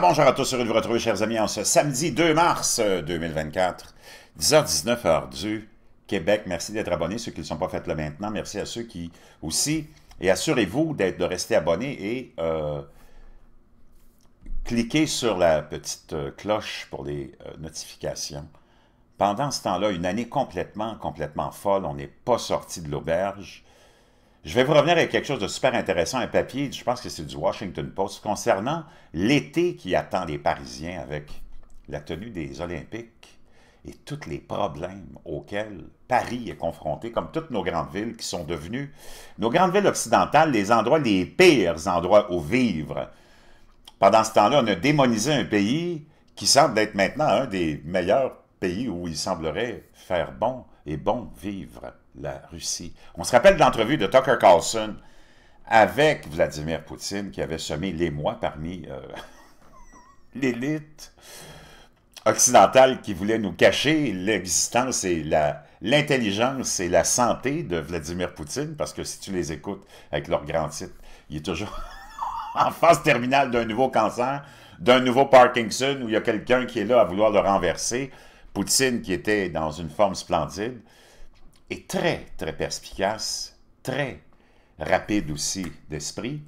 bonjour à tous, heureux de vous retrouver chers amis en ce samedi 2 mars 2024, 10h19 h du Québec. Merci d'être abonnés, ceux qui ne sont pas faits là maintenant. Merci à ceux qui aussi, et assurez-vous d'être de rester abonnés et euh, cliquez sur la petite euh, cloche pour les euh, notifications. Pendant ce temps-là, une année complètement, complètement folle, on n'est pas sorti de l'auberge. Je vais vous revenir avec quelque chose de super intéressant, un papier, je pense que c'est du Washington Post, concernant l'été qui attend les Parisiens avec la tenue des Olympiques et tous les problèmes auxquels Paris est confronté, comme toutes nos grandes villes qui sont devenues, nos grandes villes occidentales, les endroits, les pires endroits où vivre. Pendant ce temps-là, on a démonisé un pays qui semble être maintenant un des meilleurs pays où il semblerait faire bon. Et bon vivre la Russie. On se rappelle de l'entrevue de Tucker Carlson avec Vladimir Poutine qui avait semé l'émoi parmi euh, l'élite occidentale qui voulait nous cacher l'existence et l'intelligence et la santé de Vladimir Poutine, parce que si tu les écoutes avec leur grand titre, il est toujours en phase terminale d'un nouveau cancer, d'un nouveau Parkinson, où il y a quelqu'un qui est là à vouloir le renverser. Poutine, qui était dans une forme splendide, et très, très perspicace, très rapide aussi d'esprit,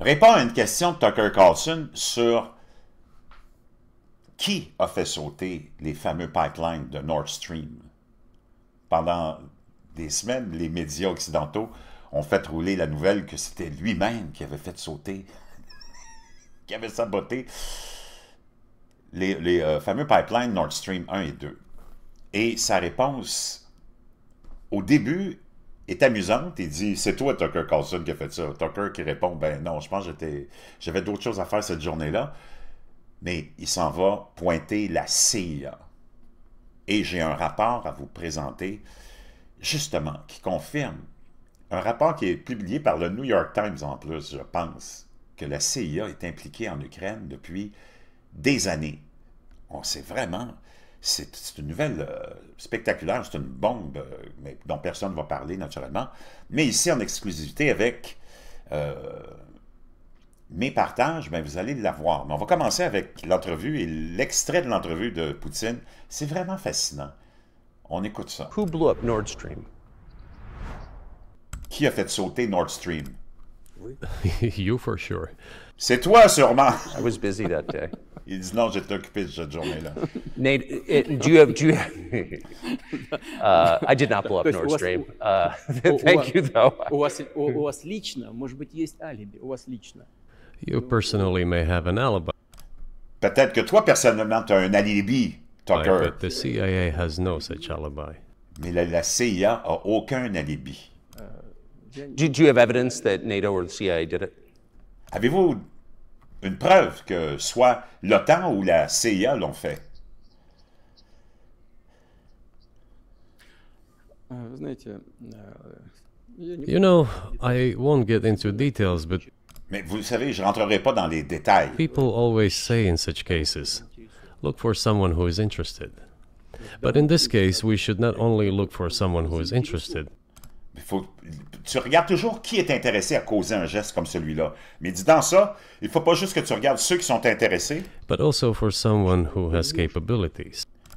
répond à une question de Tucker Carlson sur qui a fait sauter les fameux pipelines de Nord Stream. Pendant des semaines, les médias occidentaux ont fait rouler la nouvelle que c'était lui-même qui avait fait sauter, qui avait saboté les, euh, fameux pipelines Nord Stream 1 et 2. Et sa réponse, au début, est amusante. Il dit C'est toi, Tucker Carlson, qui a fait ça. Tucker qui répond Ben non, je pense que j'avais d'autres choses à faire cette journée-là. Mais il s'en va pointer la CIA. Et j'ai un rapport à vous présenter, justement, qui confirme. Un rapport qui est publié par le New York Times en plus, je pense, que la CIA est impliquée en Ukraine depuis des années on sait vraiment, c'est une nouvelle euh, spectaculaire, c'est une bombe euh, mais dont personne ne va parler naturellement. Mais ici, en exclusivité avec euh, mes partages, ben, vous allez la Mais on va commencer avec l'entrevue et l'extrait de l'entrevue de Poutine. C'est vraiment fascinant. On écoute ça. Nord Qui a fait sauter Nord Stream? you for sure. C'est toi sûrement. I was busy that day. Il dit non, occupé cette journée-là. Nate, it, do you have. Do you have uh, I did not blow up Nord Stream. Uh, thank you, though. У вас, лично, может быть, есть алиби. У вас лично. You personally may have an alibi. Peut-être que toi, personnellement, tu as un alibi, Tucker. But the CIA has no such alibi. Mais la, la CIA a aucun alibi. Euh, do, do you have evidence that NATO or the CIA did it? Avez-vous Une preuve que soit l'OTAN ou la CIA l'ont fait. Euh, euh, euh, you know, I won't get into details, but Mais vous savez, je rentrerai pas dans les détails. People always say in such cases, look for someone who is interested. But in this case, we should not only look for someone who is interested, faut, tu regardes toujours qui est intéressé à causer un geste comme celui-là. Mais dis dans ça, il faut pas juste que tu regardes ceux qui sont intéressés.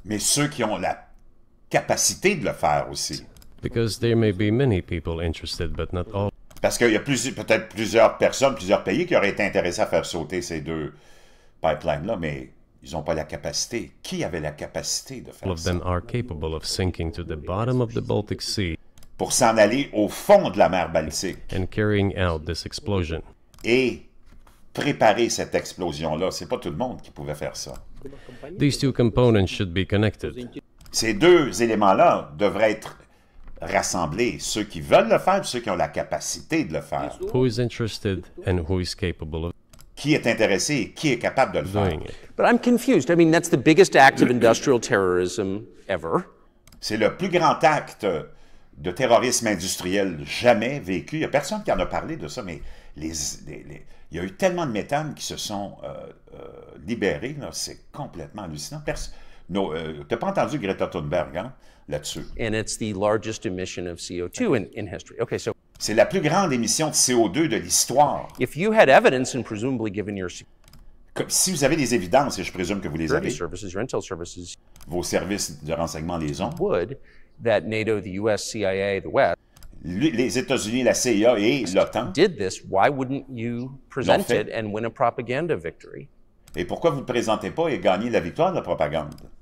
Mais ceux qui ont la capacité de le faire aussi. Parce qu'il y a peut-être plusieurs personnes, plusieurs pays qui auraient été intéressés à faire sauter ces deux pipelines-là, mais ils n'ont pas la capacité. Qui avait la capacité de faire ça? All of them are capable of sinking to the bottom of the Baltic Sea pour s'en aller au fond de la mer Baltique. Et préparer cette explosion-là. C'est pas tout le monde qui pouvait faire ça. Ces deux éléments-là devraient être rassemblés, ceux qui veulent le faire, ceux qui ont la capacité de le faire. qui est intéressé et qui est capable de le faire. C'est le plus grand acte de terrorisme industriel jamais vécu. Il n'y a personne qui en a parlé de ça, mais il y a eu tellement de méthane qui se sont euh, euh, libérés, c'est complètement hallucinant. tu n'as euh, pas entendu Greta Thunberg hein, là-dessus. C'est la plus grande émission de CO2 de l'histoire si vous avez des évidences, et je présume que vous les avez, vos services de renseignement les ont, les États-Unis, la CIA et l'OTAN Et pourquoi vous ne présentez pas et gagnez la victoire de la propagande?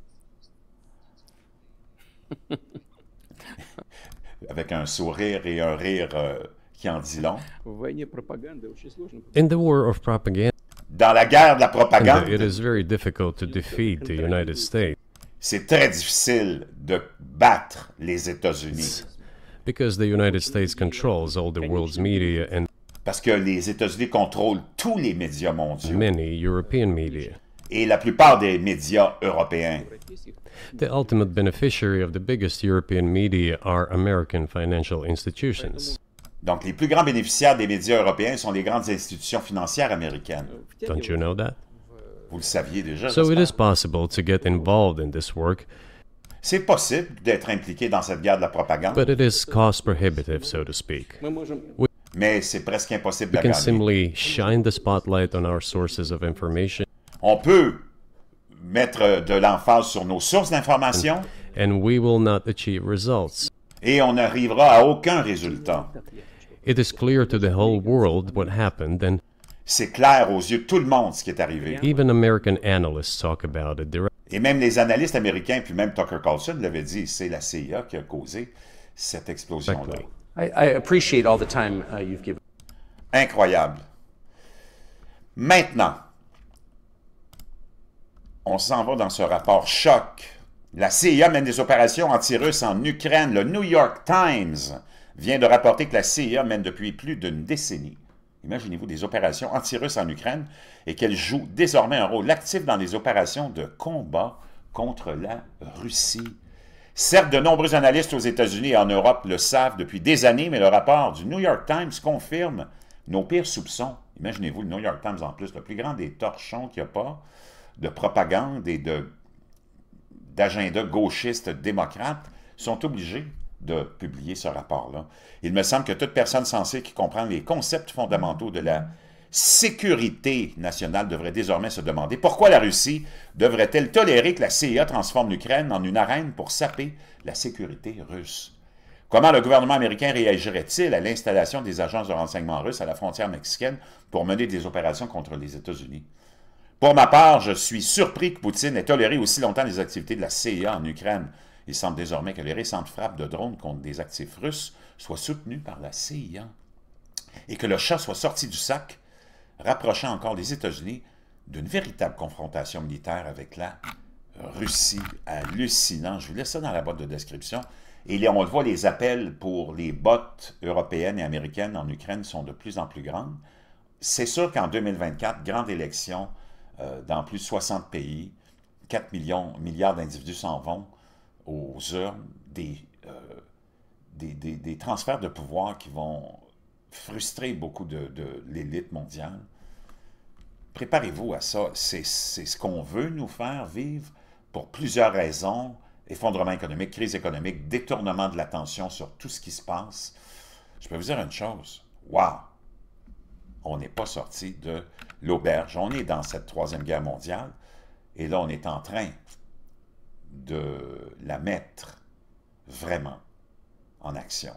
Avec un sourire et un rire euh, qui en dit long dans la guerre de la propagande. C'est très difficile de battre les États-Unis. Parce que les États-Unis contrôlent tous les médias mondiaux. Many European media. Et la plupart des médias européens. The ultimate beneficiary of the biggest European media are American financial institutions. Donc, les plus grands bénéficiaires des médias européens sont les grandes institutions financières américaines. Oh, Don't you know that? Vous le saviez déjà. So it is possible to get involved in this work. C'est possible d'être impliqué dans cette guerre de la propagande. But it is cost prohibitive, so to speak. Mais c'est presque impossible de can simply shine the spotlight on our sources of information. On peut mettre de l'emphase sur nos sources d'information. And we will not achieve results et on n'arrivera à aucun résultat. C'est clair aux yeux de tout le monde ce qui est arrivé. Et même les analystes américains, puis même Tucker Carlson l'avait dit, c'est la CIA qui a causé cette explosion-là. Uh, Incroyable. Maintenant, on s'en va dans ce rapport choc la CIA mène des opérations anti-russes en Ukraine. Le New York Times vient de rapporter que la CIA mène depuis plus d'une décennie, imaginez-vous, des opérations anti-russes en Ukraine et qu'elle joue désormais un rôle actif dans les opérations de combat contre la Russie. Certes, de nombreux analystes aux États-Unis et en Europe le savent depuis des années, mais le rapport du New York Times confirme nos pires soupçons. Imaginez-vous, le New York Times en plus, le plus grand des torchons qu'il n'y a pas de propagande et de d'agenda gauchiste démocrate sont obligés de publier ce rapport-là. Il me semble que toute personne censée qui comprend les concepts fondamentaux de la sécurité nationale devrait désormais se demander pourquoi la Russie devrait-elle tolérer que la CIA transforme l'Ukraine en une arène pour saper la sécurité russe. Comment le gouvernement américain réagirait-il à l'installation des agences de renseignement russes à la frontière mexicaine pour mener des opérations contre les États-Unis? Pour ma part, je suis surpris que Poutine ait toléré aussi longtemps les activités de la CIA en Ukraine. Il semble désormais que les récentes frappes de drones contre des actifs russes soient soutenues par la CIA et que le chat soit sorti du sac, rapprochant encore les États-Unis d'une véritable confrontation militaire avec la Russie. Hallucinant. Je vous laisse ça dans la boîte de description. Et on le voit, les appels pour les bottes européennes et américaines en Ukraine sont de plus en plus grandes. C'est sûr qu'en 2024, grande élection, euh, dans plus de 60 pays. 4 millions, milliards d'individus s'en vont aux urnes. Euh, des, des, transferts de pouvoir qui vont frustrer beaucoup de, de l'élite mondiale. Préparez-vous à ça. C'est ce qu'on veut nous faire vivre pour plusieurs raisons. Effondrement économique, crise économique, détournement de l'attention sur tout ce qui se passe. Je peux vous dire une chose. Wow! On n'est pas sorti de l'auberge. On est dans cette Troisième Guerre mondiale, et là, on est en train de la mettre vraiment en action.